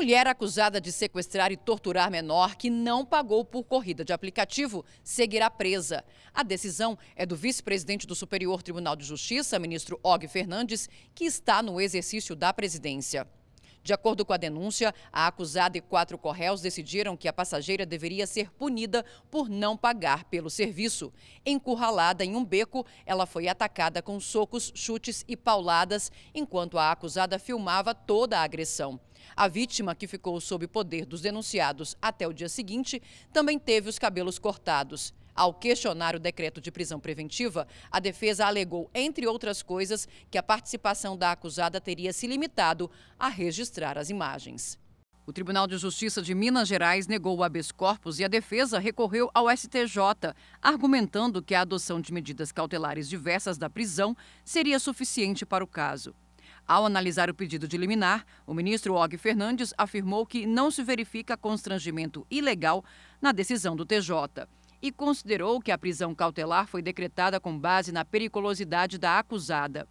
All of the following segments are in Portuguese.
mulher acusada de sequestrar e torturar menor que não pagou por corrida de aplicativo seguirá presa. A decisão é do vice-presidente do Superior Tribunal de Justiça, ministro Og Fernandes, que está no exercício da presidência. De acordo com a denúncia, a acusada e quatro correios decidiram que a passageira deveria ser punida por não pagar pelo serviço. Encurralada em um beco, ela foi atacada com socos, chutes e pauladas, enquanto a acusada filmava toda a agressão. A vítima, que ficou sob poder dos denunciados até o dia seguinte, também teve os cabelos cortados. Ao questionar o decreto de prisão preventiva, a defesa alegou, entre outras coisas, que a participação da acusada teria se limitado a registrar as imagens. O Tribunal de Justiça de Minas Gerais negou o habeas corpus e a defesa recorreu ao STJ, argumentando que a adoção de medidas cautelares diversas da prisão seria suficiente para o caso. Ao analisar o pedido de liminar, o ministro Og Fernandes afirmou que não se verifica constrangimento ilegal na decisão do TJ e considerou que a prisão cautelar foi decretada com base na periculosidade da acusada.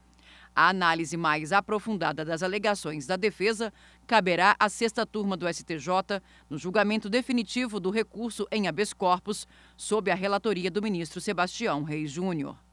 A análise mais aprofundada das alegações da defesa caberá à sexta turma do STJ no julgamento definitivo do recurso em habeas corpus, sob a relatoria do ministro Sebastião Reis Júnior.